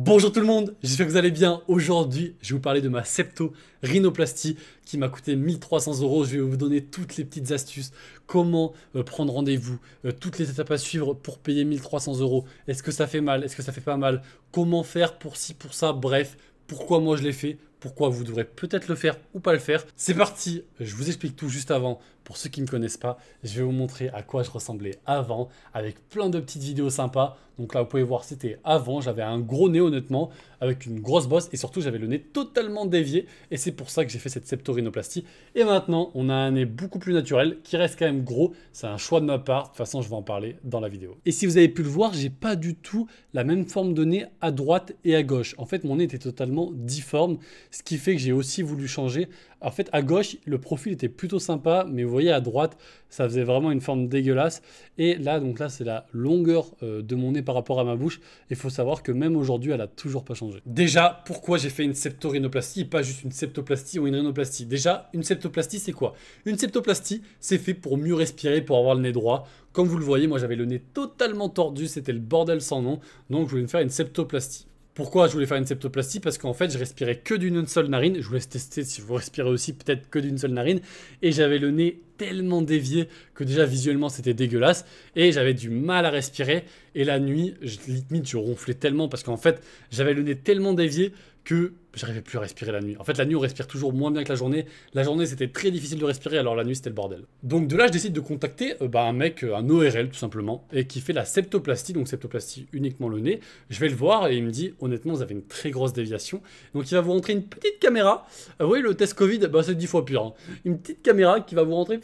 Bonjour tout le monde, j'espère que vous allez bien. Aujourd'hui, je vais vous parler de ma septo-rhinoplastie qui m'a coûté 1300 euros. Je vais vous donner toutes les petites astuces, comment euh, prendre rendez-vous, euh, toutes les étapes à suivre pour payer 1300 euros. Est-ce que ça fait mal Est-ce que ça fait pas mal Comment faire pour ci, pour ça Bref, pourquoi moi je l'ai fait pourquoi vous devrez peut-être le faire ou pas le faire. C'est parti, je vous explique tout juste avant pour ceux qui ne me connaissent pas, je vais vous montrer à quoi je ressemblais avant, avec plein de petites vidéos sympas. Donc là, vous pouvez voir, c'était avant, j'avais un gros nez honnêtement, avec une grosse bosse, et surtout j'avais le nez totalement dévié, et c'est pour ça que j'ai fait cette septorinoplastie. Et maintenant, on a un nez beaucoup plus naturel, qui reste quand même gros, c'est un choix de ma part, de toute façon je vais en parler dans la vidéo. Et si vous avez pu le voir, j'ai pas du tout la même forme de nez à droite et à gauche. En fait, mon nez était totalement difforme, ce qui fait que j'ai aussi voulu changer en fait, à gauche, le profil était plutôt sympa, mais vous voyez à droite, ça faisait vraiment une forme dégueulasse. Et là, donc là, c'est la longueur euh, de mon nez par rapport à ma bouche. Il faut savoir que même aujourd'hui, elle a toujours pas changé. Déjà, pourquoi j'ai fait une septorhinoplastie et pas juste une septoplastie ou une rhinoplastie Déjà, une septoplastie, c'est quoi Une septoplastie, c'est fait pour mieux respirer, pour avoir le nez droit. Comme vous le voyez, moi j'avais le nez totalement tordu, c'était le bordel sans nom. Donc je voulais me faire une septoplastie. Pourquoi je voulais faire une septoplastie Parce qu'en fait, je respirais que d'une seule narine. Je voulais tester si vous respirez aussi peut-être que d'une seule narine. Et j'avais le nez tellement dévié que déjà visuellement c'était dégueulasse et j'avais du mal à respirer et la nuit je, limite je ronflais tellement parce qu'en fait j'avais le nez tellement dévié que j'arrivais plus à respirer la nuit. En fait, la nuit, on respire toujours moins bien que la journée. La journée, c'était très difficile de respirer, alors la nuit, c'était le bordel. Donc de là, je décide de contacter euh, bah, un mec, euh, un ORL tout simplement, et qui fait la septoplastie, donc septoplastie uniquement le nez. Je vais le voir et il me dit, honnêtement, vous avez une très grosse déviation. Donc il va vous rentrer une petite caméra. Ah, vous voyez, le test Covid, bah, c'est 10 fois pire. Hein. Une petite caméra qui va vous rentrer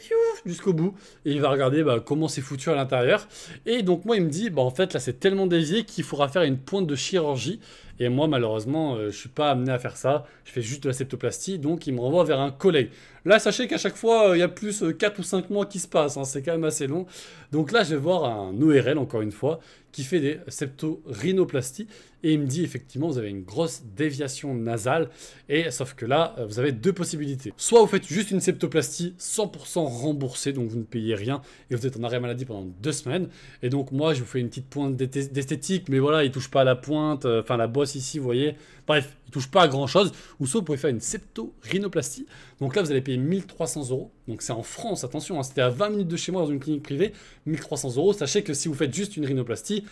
jusqu'au bout, et il va regarder bah, comment c'est foutu à l'intérieur. Et donc moi, il me dit, bah, en fait, là, c'est tellement dévié qu'il faudra faire une pointe de chirurgie. Et moi, malheureusement, euh, je suis pas amené à faire ça, je fais juste de la septoplastie, donc il me renvoie vers un collègue. Là, sachez qu'à chaque fois, euh, il y a plus 4 euh, ou 5 mois qui se passent. Hein. c'est quand même assez long. Donc là, je vais voir un ORL, encore une fois, qui fait des septorhinoplasties. Et il me dit, effectivement, vous avez une grosse déviation nasale. Et sauf que là, euh, vous avez deux possibilités. Soit vous faites juste une septoplastie 100% remboursée, donc vous ne payez rien. Et vous êtes en arrêt maladie pendant deux semaines. Et donc moi, je vous fais une petite pointe d'esthétique. Mais voilà, il touche pas à la pointe. Enfin, la bosse ici, vous voyez. Bref, il touche pas à grand chose. Ou soit vous pouvez faire une septorhinoplastie. Donc là, vous allez payer 1300 euros. Donc c'est en France, attention, c'était hein, à 20 minutes de chez moi dans une clinique privée, 1300 euros. Sachez que si vous faites juste une rhinoplastie,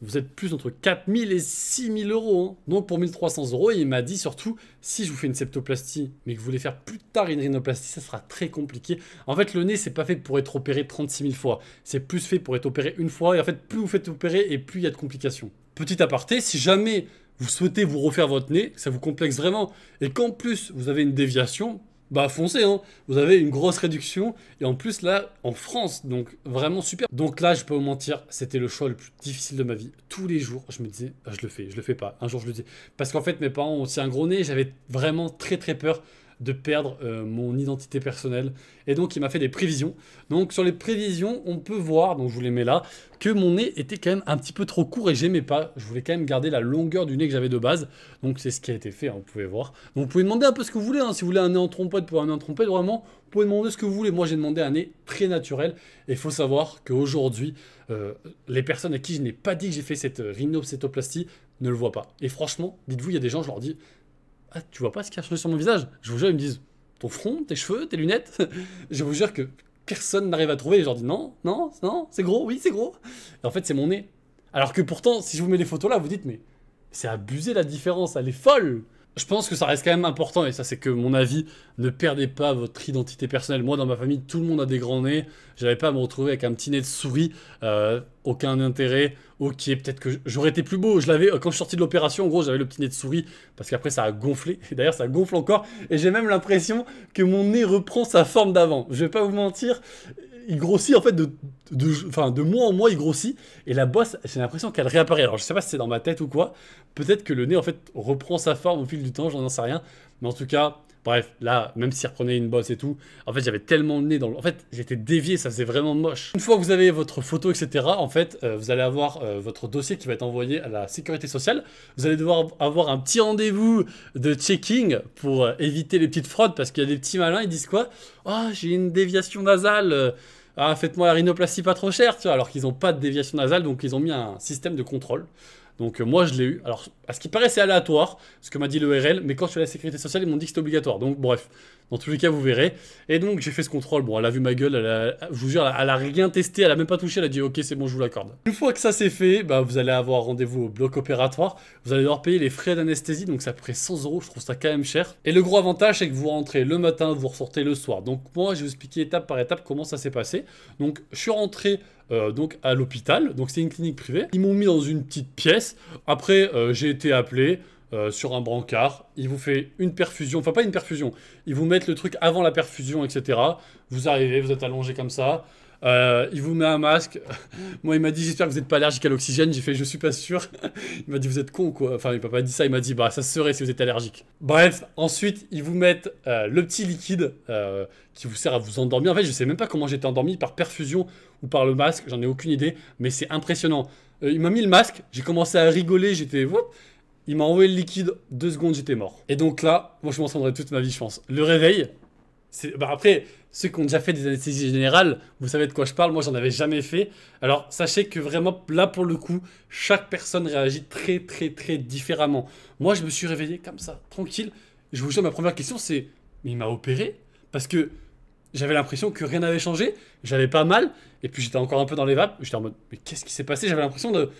vous êtes plus entre 4000 et 6000 euros. Hein. Donc pour 1300 euros, il m'a dit surtout, si je vous fais une septoplastie, mais que vous voulez faire plus tard une rhinoplastie, ça sera très compliqué. En fait, le nez, c'est pas fait pour être opéré 36 000 fois. C'est plus fait pour être opéré une fois. Et en fait, plus vous faites opérer et plus il y a de complications. Petit aparté, si jamais vous souhaitez vous refaire votre nez, ça vous complexe vraiment, et qu'en plus vous avez une déviation, bah foncez, hein. vous avez une grosse réduction. Et en plus, là, en France, donc vraiment super. Donc là, je peux vous mentir, c'était le choix le plus difficile de ma vie. Tous les jours, je me disais, ah, je le fais, je le fais pas. Un jour, je le dis. Parce qu'en fait, mes parents ont aussi un gros nez, j'avais vraiment très très peur de perdre euh, mon identité personnelle. Et donc, il m'a fait des prévisions. Donc, sur les prévisions, on peut voir, donc je vous les mets là, que mon nez était quand même un petit peu trop court et j'aimais pas. Je voulais quand même garder la longueur du nez que j'avais de base. Donc, c'est ce qui a été fait, hein, vous pouvez voir. Donc, vous pouvez demander un peu ce que vous voulez. Hein. Si vous voulez un nez en trompette pour un nez en trompette, vraiment, vous pouvez demander ce que vous voulez. Moi, j'ai demandé un nez très naturel. Et il faut savoir qu'aujourd'hui, euh, les personnes à qui je n'ai pas dit que j'ai fait cette euh, rhinoplastie ne le voient pas. Et franchement, dites-vous, il y a des gens, je leur dis, ah, tu vois pas ce qui a sur mon visage Je vous jure, ils me disent ton front, tes cheveux, tes lunettes. je vous jure que personne n'arrive à trouver. Et je dis non, non, non, c'est gros, oui, c'est gros. Et en fait, c'est mon nez. Alors que pourtant, si je vous mets les photos là, vous dites mais c'est abusé la différence, elle est folle je pense que ça reste quand même important, et ça c'est que mon avis, ne perdez pas votre identité personnelle. Moi dans ma famille, tout le monde a des grands nez, j'avais pas à me retrouver avec un petit nez de souris, euh, aucun intérêt, ok, peut-être que j'aurais été plus beau, je l'avais, euh, quand je suis sorti de l'opération, en gros j'avais le petit nez de souris, parce qu'après ça a gonflé, et d'ailleurs ça gonfle encore, et j'ai même l'impression que mon nez reprend sa forme d'avant, je vais pas vous mentir, il grossit en fait de, enfin, de mois en mois, il grossit. Et la bosse, j'ai l'impression qu'elle réapparaît. Alors je sais pas si c'est dans ma tête ou quoi. Peut-être que le nez en fait reprend sa forme au fil du temps, j'en sais rien. Mais en tout cas, Bref, là, même s'il reprenait une bosse et tout, en fait, j'avais tellement le nez dans le... En fait, j'étais dévié, ça faisait vraiment moche. Une fois que vous avez votre photo, etc., en fait, euh, vous allez avoir euh, votre dossier qui va être envoyé à la sécurité sociale. Vous allez devoir avoir un petit rendez-vous de checking pour euh, éviter les petites fraudes, parce qu'il y a des petits malins, ils disent quoi Oh, j'ai une déviation nasale ah, faites-moi la rhinoplastie pas trop chère, tu vois, alors qu'ils n'ont pas de déviation nasale, donc ils ont mis un système de contrôle donc euh, moi, je l'ai eu. Alors, à ce qui paraît, c'est aléatoire, ce que m'a dit le RL, mais quand je suis à la sécurité sociale, ils m'ont dit que c'était obligatoire. Donc bref, dans tous les cas, vous verrez. Et donc, j'ai fait ce contrôle. Bon, elle a vu ma gueule. je vous jure, elle a rien testé. Elle a même pas touché. Elle a dit, OK, c'est bon, je vous l'accorde. Une fois que ça c'est fait, bah, vous allez avoir rendez-vous au bloc opératoire. Vous allez devoir payer les frais d'anesthésie. Donc, ça près 100 euros. Je trouve ça quand même cher. Et le gros avantage, c'est que vous rentrez le matin, vous ressortez le soir. Donc, moi, je vais vous expliquer étape par étape comment ça s'est passé. Donc, je suis rentré euh, donc à l'hôpital. Donc c'est une clinique privée. Ils m'ont mis dans une petite pièce. Après, euh, j'ai été appelé. Euh, sur un brancard. Il vous fait une perfusion, enfin pas une perfusion, ils vous mettent le truc avant la perfusion, etc. Vous arrivez, vous êtes allongé comme ça. Euh, il vous met un masque. Moi, il m'a dit J'espère que vous n'êtes pas allergique à l'oxygène. J'ai fait Je suis pas sûr. il m'a dit Vous êtes con quoi. Enfin, il m'a pas dit ça. Il m'a dit Bah, ça serait si vous êtes allergique. Bref, ensuite, ils vous mettent euh, le petit liquide qui vous sert à vous endormir. En fait, je sais même pas comment j'étais endormi par perfusion ou par le masque. J'en ai aucune idée, mais c'est impressionnant. il m'a mis le masque. J'ai commencé à rigoler. J'étais il m'a envoyé le liquide, deux secondes, j'étais mort. Et donc là, moi je m'en souviendrai toute ma vie, je pense. Le réveil, c'est. Bah après, ceux qui ont déjà fait des anesthésies générales, vous savez de quoi je parle, moi j'en avais jamais fait. Alors sachez que vraiment, là pour le coup, chaque personne réagit très très très différemment. Moi je me suis réveillé comme ça, tranquille. Je vous jure, ma première question c'est Mais il m'a opéré Parce que j'avais l'impression que rien n'avait changé, j'avais pas mal, et puis j'étais encore un peu dans les vapes, j'étais en mode Mais qu'est-ce qui s'est passé J'avais l'impression de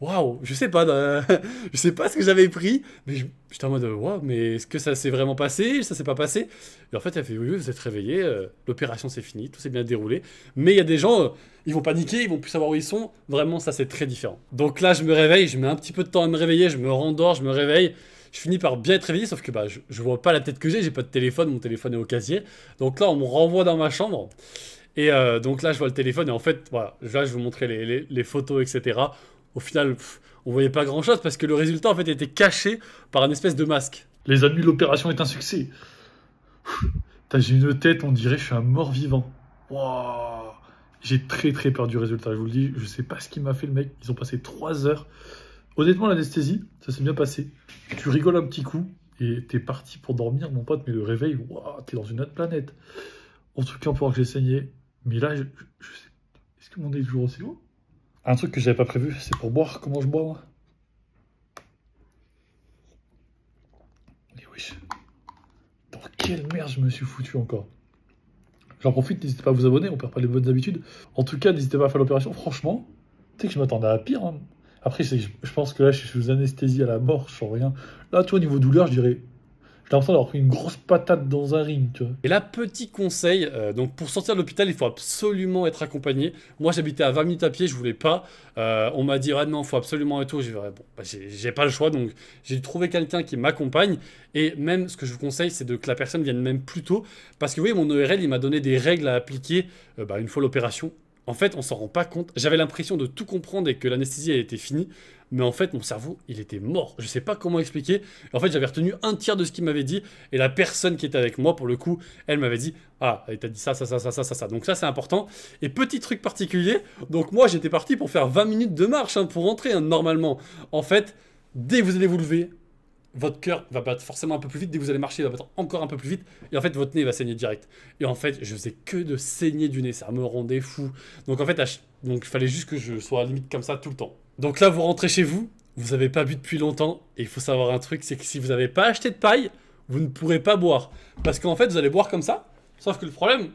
waouh, je sais pas, je sais pas ce que j'avais pris, mais j'étais en mode waouh, mais est-ce que ça s'est vraiment passé, ça s'est pas passé Et en fait, elle fait oui, vous êtes réveillé, euh, l'opération s'est finie. tout s'est bien déroulé, mais il y a des gens, euh, ils vont paniquer, ils vont plus savoir où ils sont. Vraiment, ça c'est très différent. Donc là, je me réveille, je mets un petit peu de temps à me réveiller, je me rendors, je me réveille. Je finis par bien être réveillé, sauf que bah, je, vois pas la tête que j'ai, j'ai pas de téléphone, mon téléphone est au casier. Donc là, on me renvoie dans ma chambre. Et euh, donc là, je vois le téléphone et en fait, voilà, là, je vous montrer les, photos, etc au final, on voyait pas grand chose parce que le résultat en fait était caché par une espèce de masque. Les amis, l'opération est un succès. J'ai une tête, on dirait, je suis un mort vivant. J'ai très très peur du résultat, je vous le dis. Je sais pas ce qu'il m'a fait le mec. Ils ont passé 3 heures. Honnêtement, l'anesthésie, ça s'est bien passé. Tu rigoles un petit coup et t'es parti pour dormir, mon pote, mais le réveil, tu t'es dans une autre planète. En tout cas, on peut voir que j'ai saigné. Mais là, je, sais. Est-ce que mon nez est toujours aussi haut un truc que j'avais pas prévu, c'est pour boire. Comment je bois, moi Et wesh. Dans quelle merde je me suis foutu encore J'en profite, n'hésitez pas à vous abonner, on perd pas les bonnes habitudes. En tout cas, n'hésitez pas à faire l'opération. Franchement, tu sais que je m'attendais à pire. Hein. Après, je pense que là, je suis sous anesthésie à la mort, je sens rien. Là, toi, au niveau douleur, je dirais l'impression d'avoir pris une grosse patate dans un ring, tu vois. Et là, petit conseil, euh, donc pour sortir de l'hôpital, il faut absolument être accompagné. Moi, j'habitais à 20 minutes à pied, je voulais pas. Euh, on m'a dit, ah non, faut absolument un tout. J'ai ah bon, bah, j'ai pas le choix, donc j'ai trouvé quelqu'un qui m'accompagne. Et même, ce que je vous conseille, c'est que la personne vienne même plus tôt. Parce que oui, mon ERL, il m'a donné des règles à appliquer euh, bah, une fois l'opération. En fait, on s'en rend pas compte. J'avais l'impression de tout comprendre et que l'anesthésie était finie mais en fait, mon cerveau, il était mort. Je sais pas comment expliquer. En fait, j'avais retenu un tiers de ce qu'il m'avait dit, et la personne qui était avec moi, pour le coup, elle m'avait dit Ah, t'a dit ça, ça, ça, ça, ça, ça, Donc, ça, c'est important. Et petit truc particulier, donc moi, j'étais parti pour faire 20 minutes de marche hein, pour rentrer, hein, normalement. En fait, dès que vous allez vous lever, votre cœur va battre forcément un peu plus vite, dès que vous allez marcher, il va battre encore un peu plus vite, et en fait, votre nez va saigner direct. Et en fait, je faisais que de saigner du nez, ça me rendait fou. Donc en fait, il fallait juste que je sois à la limite comme ça tout le temps. Donc là, vous rentrez chez vous, vous n'avez pas bu depuis longtemps, et il faut savoir un truc, c'est que si vous n'avez pas acheté de paille, vous ne pourrez pas boire. Parce qu'en fait, vous allez boire comme ça, sauf que le problème,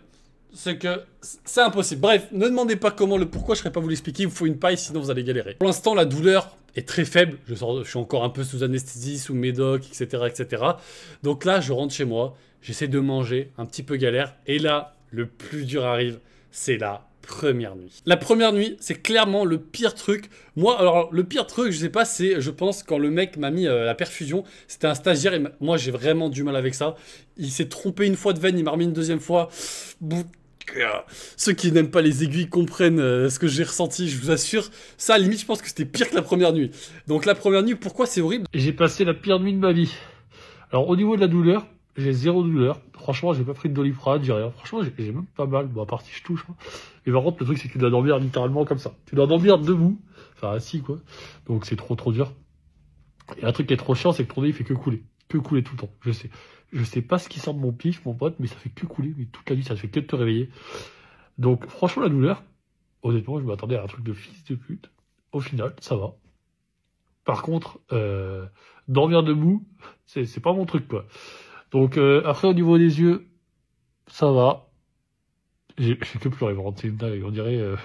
c'est que c'est impossible. Bref, ne demandez pas comment, le pourquoi, je ne serais pas vous l'expliquer, il vous faut une paille, sinon vous allez galérer. Pour l'instant, la douleur est très faible, je, suis encore un peu sous anesthésie, sous médoc, etc. etc. Donc là, je rentre chez moi, j'essaie de manger, un petit peu galère, et là, le plus dur arrive, c'est là première nuit. La première nuit, c'est clairement le pire truc. Moi, alors, le pire truc, je sais pas, c'est, je pense, quand le mec m'a mis euh, la perfusion, c'était un stagiaire, et moi, j'ai vraiment du mal avec ça. Il s'est trompé une fois de veine, il m'a remis une deuxième fois. Ceux qui n'aiment pas les aiguilles comprennent euh, ce que j'ai ressenti, je vous assure. Ça, limite, je pense que c'était pire que la première nuit. Donc la première nuit, pourquoi c'est horrible J'ai passé la pire nuit de ma vie. Alors au niveau de la douleur, j'ai zéro douleur. Franchement, j'ai pas pris de doliprane, j'ai rien. Franchement, j'ai même pas mal. Bon, à part si je touche. Et hein. par contre, le truc, c'est que tu dois dormir littéralement comme ça. Tu dois dormir debout. Enfin, assis, quoi. Donc, c'est trop, trop dur. Et un truc qui est trop chiant, c'est que ton nez, il fait que couler. Que couler tout le temps. Je sais. Je sais pas ce qui sort de mon pif, mon pote, mais ça fait que couler. Mais toute la nuit, ça fait que te réveiller. Donc, franchement, la douleur, honnêtement, je m'attendais à un truc de fils de pute. Au final, ça va. Par contre, euh, dormir debout, c'est pas mon truc, quoi. Donc euh, après au niveau des yeux, ça va. J'ai que pleurer dingue, on dirait... Euh,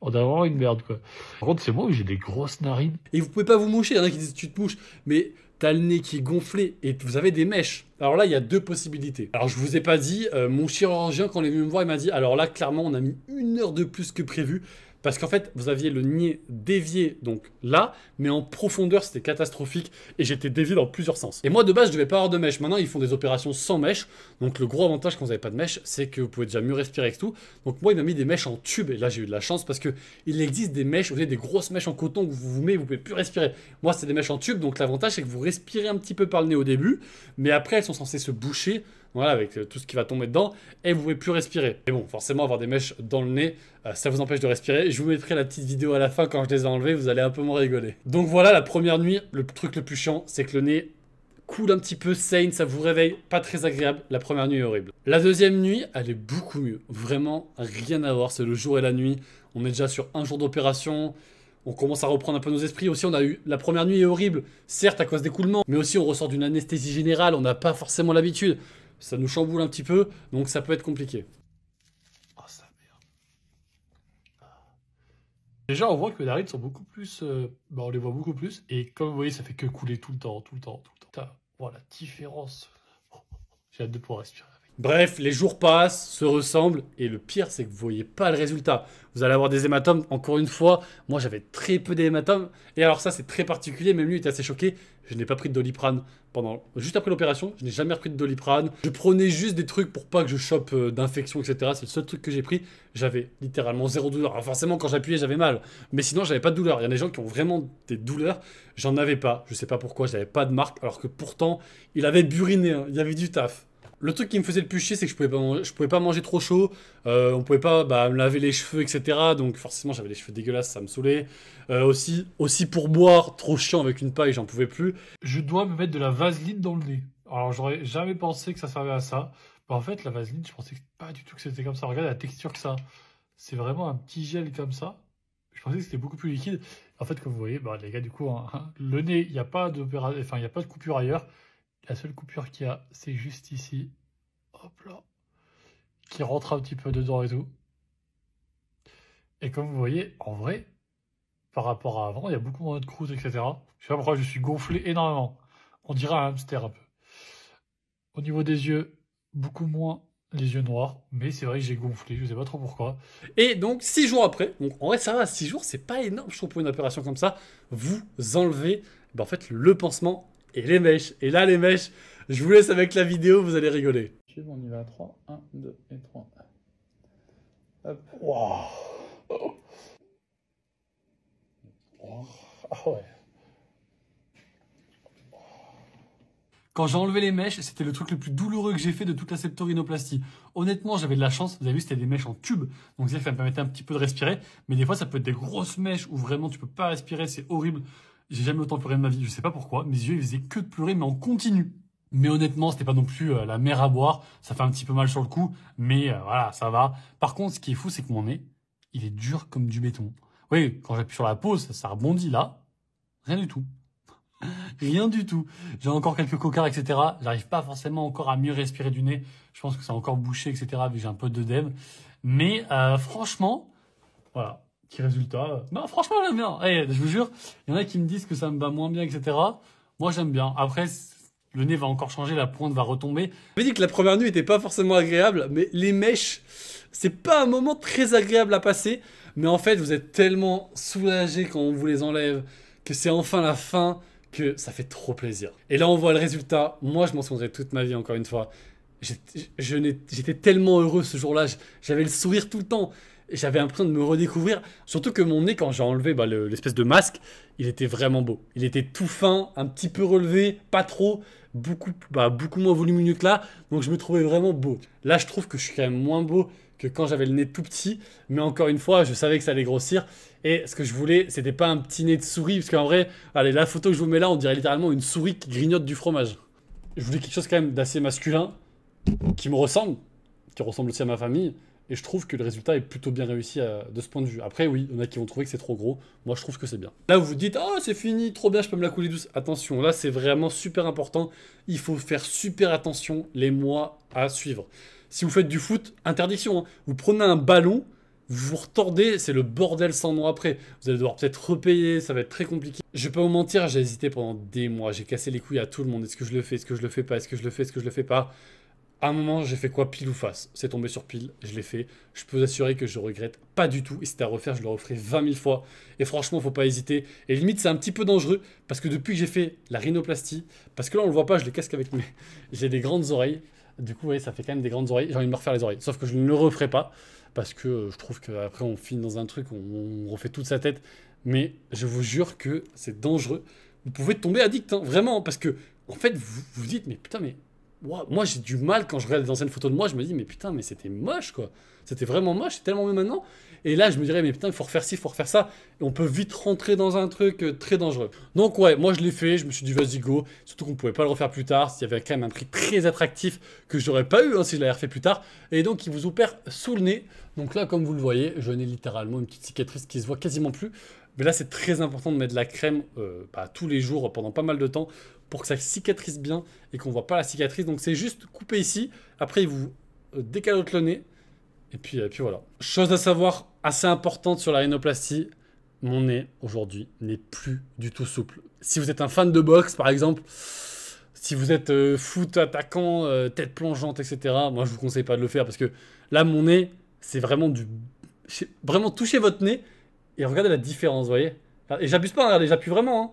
on a vraiment une merde quoi. Par contre c'est moi où j'ai des grosses narines. Et vous pouvez pas vous moucher, il y en a qui disent tu te mouches, mais t'as le nez qui est gonflé et vous avez des mèches. Alors là, il y a deux possibilités. Alors je vous ai pas dit, euh, mon chirurgien quand il est venu me voir, il m'a dit, alors là clairement on a mis une heure de plus que prévu parce qu'en fait, vous aviez le nez dévié donc là, mais en profondeur, c'était catastrophique et j'étais dévié dans plusieurs sens. Et moi, de base, je devais pas avoir de mèche. Maintenant, ils font des opérations sans mèche. Donc, le gros avantage quand vous n'avez pas de mèche, c'est que vous pouvez déjà mieux respirer et tout. Donc, moi, il m'a mis des mèches en tube et là, j'ai eu de la chance parce que il existe des mèches, vous avez des grosses mèches en coton que vous vous mettez, vous pouvez plus respirer. Moi, c'est des mèches en tube, donc l'avantage, c'est que vous respirez un petit peu par le nez au début, mais après, elles sont censées se boucher voilà, avec euh, tout ce qui va tomber dedans, et vous ne pouvez plus respirer. Mais bon, forcément, avoir des mèches dans le nez, euh, ça vous empêche de respirer. Je vous mettrai la petite vidéo à la fin quand je les ai enlevées, vous allez un peu moins rigoler. Donc voilà, la première nuit, le truc le plus chiant, c'est que le nez coule un petit peu, saigne, ça vous réveille, pas très agréable. La première nuit est horrible. La deuxième nuit, elle est beaucoup mieux. Vraiment, rien à voir, c'est le jour et la nuit. On est déjà sur un jour d'opération, on commence à reprendre un peu nos esprits. Aussi, on a eu la première nuit est horrible, certes à cause coulements, mais aussi on ressort d'une anesthésie générale, on n'a pas forcément l'habitude ça nous chamboule un petit peu, donc ça peut être compliqué. Oh, ça merde. Déjà, on voit que les rides sont beaucoup plus. Euh, bah, on les voit beaucoup plus, et comme vous voyez, ça fait que couler tout le temps, tout le temps, tout le temps. voilà la différence. J'ai hâte de pouvoir respirer. Bref, les jours passent, se ressemblent, et le pire, c'est que vous voyez pas le résultat. Vous allez avoir des hématomes, encore une fois, moi j'avais très peu d'hématomes, et alors ça c'est très particulier, même lui était assez choqué, je n'ai pas pris de doliprane pendant, juste après l'opération, je n'ai jamais repris de doliprane, je prenais juste des trucs pour pas que je chope euh, d'infection, etc. C'est le seul truc que j'ai pris, j'avais littéralement zéro douleur. Alors forcément quand j'appuyais j'avais mal, mais sinon j'avais pas de douleur. Il y a des gens qui ont vraiment des douleurs, j'en avais pas, je sais pas pourquoi, j'avais pas de marque, alors que pourtant il avait buriné, hein. il y avait du taf. Le truc qui me faisait le plus chier, c'est que je pouvais pas, manger, je pouvais pas manger trop chaud. Euh, on pouvait pas bah, me laver les cheveux, etc. Donc forcément, j'avais les cheveux dégueulasses, ça me saoulait. Euh, aussi, aussi pour boire, trop chiant avec une paille, j'en pouvais plus. Je dois me mettre de la vaseline dans le nez. Alors j'aurais jamais pensé que ça servait à ça. Bah, en fait, la vaseline, je pensais pas du tout que c'était comme ça. Regarde la texture que ça. C'est vraiment un petit gel comme ça. Je pensais que c'était beaucoup plus liquide. En fait, comme vous voyez, bah, les gars, du coup, hein, le nez, il n'y a pas enfin, il a pas de coupure ailleurs. La seule coupure qu'il y a, c'est juste ici. Hop là. Qui rentre un petit peu dedans et tout. Et comme vous voyez, en vrai, par rapport à avant, il y a beaucoup moins de croûtes, etc. Je sais pas pourquoi je suis gonflé énormément. On dirait un hamster un peu. Au niveau des yeux, beaucoup moins les yeux noirs, mais c'est vrai que j'ai gonflé, je sais pas trop pourquoi. Et donc, six jours après, donc en vrai, ça va, six jours, c'est pas énorme, je trouve, pour une opération comme ça, vous enlevez, ben, en fait, le pansement et les mèches. Et là, les mèches, je vous laisse avec la vidéo, vous allez rigoler. On y va 3, 1, 2 et 3. Hop. Waouh ah Quand j'ai enlevé les mèches, c'était le truc le plus douloureux que j'ai fait de toute la septorinoplastie. Honnêtement, j'avais de la chance. Vous avez vu, c'était des mèches en tube. Donc, ça me permettait un petit peu de respirer. Mais des fois, ça peut être des grosses mèches où vraiment tu peux pas respirer. C'est horrible. J'ai jamais autant pleuré de ma vie, je sais pas pourquoi. Mes yeux, ils faisaient que de pleurer, mais en continu. Mais honnêtement, c'était pas non plus euh, la mer à boire. Ça fait un petit peu mal sur le coup, mais euh, voilà, ça va. Par contre, ce qui est fou, c'est que mon nez, il est dur comme du béton. Oui, quand j'appuie sur la pause, ça, rebondit là. Rien du tout. Rien du tout. J'ai encore quelques cocards, etc. J'arrive pas forcément encore à mieux respirer du nez. Je pense que c'est encore bouché, etc. que j'ai un peu de d'œdème. Mais euh, franchement, voilà. Qui résultat. Non, franchement, j'aime bien. Eh, je vous jure, il y en a qui me disent que ça me va moins bien, etc. Moi, j'aime bien. Après, le nez va encore changer, la pointe va retomber. Je dit que la première nuit n'était pas forcément agréable, mais les mèches, c'est pas un moment très agréable à passer. Mais en fait, vous êtes tellement soulagé quand on vous les enlève, que c'est enfin la fin, que ça fait trop plaisir. Et là, on voit le résultat. Moi, je m'en souviendrai toute ma vie, encore une fois. J'étais tellement heureux ce jour-là, j'avais le sourire tout le temps j'avais l'impression de me redécouvrir. Surtout que mon nez, quand j'ai enlevé bah, l'espèce de masque, il était vraiment beau. Il était tout fin, un petit peu relevé, pas trop, beaucoup, bah, beaucoup moins volumineux que là. Donc je me trouvais vraiment beau. Là, je trouve que je suis quand même moins beau que quand j'avais le nez tout petit. Mais encore une fois, je savais que ça allait grossir. Et ce que je voulais, c'était pas un petit nez de souris. Parce qu'en vrai, allez, la photo que je vous mets là, on dirait littéralement une souris qui grignote du fromage. Je voulais quelque chose quand même d'assez masculin, qui me ressemble, qui ressemble aussi à ma famille. Et je trouve que le résultat est plutôt bien réussi euh, de ce point de vue. Après, oui, il y en a qui vont trouver que c'est trop gros. Moi, je trouve que c'est bien. Là, vous vous dites, oh, c'est fini, trop bien, je peux me la couler douce. Attention, là, c'est vraiment super important. Il faut faire super attention les mois à suivre. Si vous faites du foot, interdiction. Hein. Vous prenez un ballon, vous vous retordez, c'est le bordel sans nom après. Vous allez devoir peut-être repayer, ça va être très compliqué. Je vais pas vous mentir, j'ai hésité pendant des mois. J'ai cassé les couilles à tout le monde. Est-ce que je le fais Est-ce que je le fais pas Est-ce que je le fais Est-ce que je le fais pas à un moment, j'ai fait quoi pile ou face C'est tombé sur pile, je l'ai fait. Je peux vous assurer que je regrette pas du tout. Et c'était à refaire, je le referais 20 000 fois. Et franchement, faut pas hésiter. Et limite, c'est un petit peu dangereux parce que depuis que j'ai fait la rhinoplastie, parce que là, on le voit pas, je les casque avec mes. J'ai des grandes oreilles. Du coup, voyez, ça fait quand même des grandes oreilles. J'ai envie de me refaire les oreilles. Sauf que je ne le referai pas parce que euh, je trouve qu'après, on finit dans un truc, on, refait toute sa tête. Mais je vous jure que c'est dangereux. Vous pouvez tomber addict, hein, vraiment, parce que en fait, vous vous dites, mais putain, mais moi, j'ai du mal quand je regarde les anciennes photos de moi, je me dis, mais putain, mais c'était moche, quoi. C'était vraiment moche, c'est tellement mieux maintenant. Et là, je me dirais, mais putain, il faut refaire ci, il faut refaire ça. Et on peut vite rentrer dans un truc euh, très dangereux. Donc, ouais, moi, je l'ai fait, je me suis dit, vas-y, go. Surtout qu'on pouvait pas le refaire plus tard. Il y avait quand même un prix très attractif que j'aurais pas eu hein, si je l'avais refait plus tard. Et donc, il vous opère sous le nez. Donc là, comme vous le voyez, je n'ai littéralement une petite cicatrice qui se voit quasiment plus. Mais là, c'est très important de mettre de la crème euh, bah, tous les jours pendant pas mal de temps pour que ça cicatrise bien et qu'on voit pas la cicatrice. Donc c'est juste couper ici. Après, il vous euh, décalote le nez. Et puis, euh, puis voilà. Chose à savoir assez importante sur la rhinoplastie, mon nez aujourd'hui n'est plus du tout souple. Si vous êtes un fan de boxe, par exemple, si vous êtes foot attaquant, tête plongeante, etc., moi je vous conseille pas de le faire parce que là, mon nez, c'est vraiment du. Vraiment toucher votre nez, et regardez la différence, vous voyez Et j'abuse pas, regardez, j'appuie vraiment. Hein.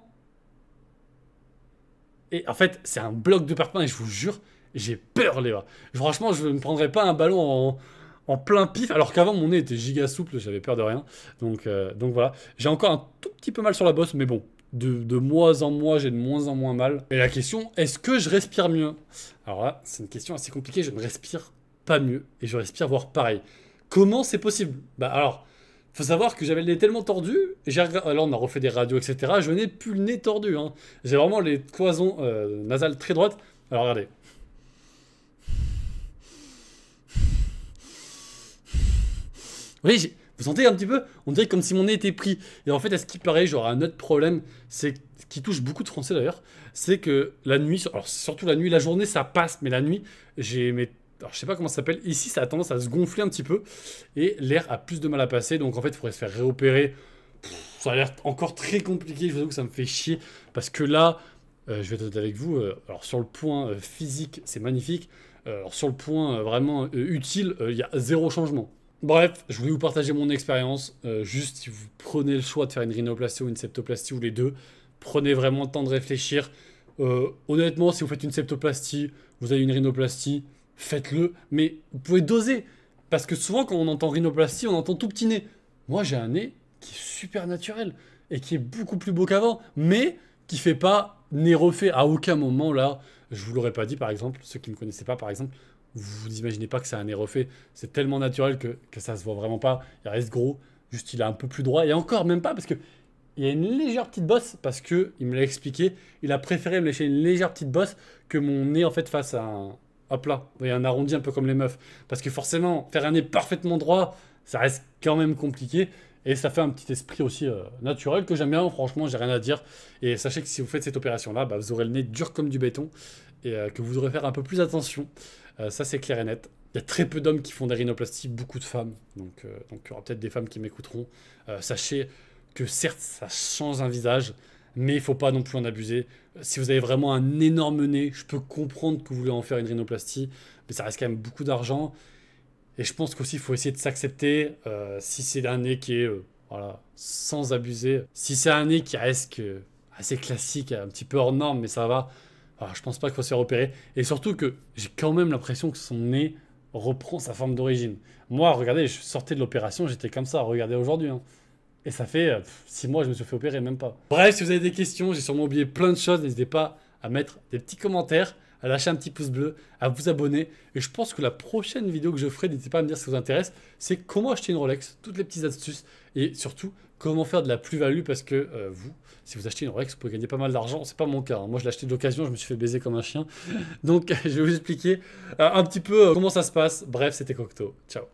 Et en fait, c'est un bloc de parpaing, et je vous jure, j'ai peur, les Franchement, je ne prendrais pas un ballon en, plein pif, alors qu'avant, mon nez était giga souple, j'avais peur de rien. Donc, euh, donc voilà. J'ai encore un tout petit peu mal sur la bosse, mais bon, de, de, mois en mois, j'ai de moins en moins mal. Et la question, est-ce que je respire mieux Alors là, c'est une question assez compliquée, je ne respire pas mieux, et je respire voire pareil. Comment c'est possible Bah alors, faut savoir que j'avais le nez tellement tordu, alors euh, on a refait des radios, etc. Je n'ai plus le nez tordu. Hein. J'ai vraiment les cloisons euh, nasales très droites. Alors regardez. Vous vous sentez un petit peu On dirait comme si mon nez était pris. Et en fait, à ce qui paraît, j'aurai un autre problème, c'est qui touche beaucoup de Français d'ailleurs, c'est que la nuit, alors surtout la nuit, la journée ça passe, mais la nuit, j'ai mes alors, je sais pas comment ça s'appelle. Ici, ça a tendance à se gonfler un petit peu. Et l'air a plus de mal à passer. Donc, en fait, il faudrait se faire réopérer. ça a l'air encore très compliqué. Je vous avoue que ça me fait chier. Parce que là, euh, je vais être avec vous. Euh, alors, sur le point euh, physique, c'est magnifique. alors, sur le point vraiment utile, il y a zéro changement. Bref, je voulais vous partager mon expérience. juste, si vous prenez le choix de faire une rhinoplastie ou une septoplastie ou les deux, prenez vraiment le temps de réfléchir. honnêtement, si vous faites une septoplastie, vous avez une rhinoplastie faites-le, mais vous pouvez doser. Parce que souvent, quand on entend rhinoplastie, on entend tout petit nez. Moi, j'ai un nez qui est super naturel et qui est beaucoup plus beau qu'avant, mais qui fait pas nez refait. À aucun moment, là, je vous l'aurais pas dit, par exemple, ceux qui me connaissaient pas, par exemple, vous imaginez pas que c'est un nez refait. C'est tellement naturel que, que ça se voit vraiment pas. Il reste gros, juste il est un peu plus droit. Et encore, même pas, parce que il y a une légère petite bosse, parce que il me l'a expliqué, il a préféré me laisser une légère petite bosse que mon nez, en fait, face à un, hop là, vous voyez, un arrondi un peu comme les meufs. Parce que forcément, faire un nez parfaitement droit, ça reste quand même compliqué. Et ça fait un petit esprit aussi euh, naturel que j'aime bien. Franchement, j'ai rien à dire. Et sachez que si vous faites cette opération-là, bah, vous aurez le nez dur comme du béton et euh, que vous devrez faire un peu plus attention. Euh, ça, c'est clair et net. Il y a très peu d'hommes qui font des rhinoplasties, beaucoup de femmes. Donc, donc il y aura peut-être des femmes qui m'écouteront. sachez que certes, ça change un visage, mais il faut pas non plus en abuser. Si vous avez vraiment un énorme nez, je peux comprendre que vous voulez en faire une rhinoplastie, mais ça reste quand même beaucoup d'argent. Et je pense qu'aussi, il faut essayer de s'accepter euh, si c'est un nez qui est, euh, voilà, sans abuser. Si c'est un nez qui reste euh, assez classique, un petit peu hors norme, mais ça va, alors, ah, je pense pas qu'il faut se faire opérer. Et surtout que j'ai quand même l'impression que son nez reprend sa forme d'origine. Moi, regardez, je sortais de l'opération, j'étais comme ça, regardez aujourd'hui. Hein. Et ça fait 6 euh, mois, je me suis fait opérer, même pas. Bref, si vous avez des questions, j'ai sûrement oublié plein de choses, n'hésitez pas à mettre des petits commentaires, à lâcher un petit pouce bleu, à vous abonner. Et je pense que la prochaine vidéo que je ferai, n'hésitez pas à me dire si ça vous intéresse, c'est comment acheter une Rolex, toutes les petites astuces, et surtout comment faire de la plus-value, parce que euh, vous, si vous achetez une Rolex, vous pouvez gagner pas mal d'argent. C'est pas mon cas. Hein. Moi, je l'ai acheté d'occasion, je me suis fait baiser comme un chien. Donc, je vais vous expliquer euh, un petit peu comment ça se passe. Bref, c'était Cocteau. Ciao.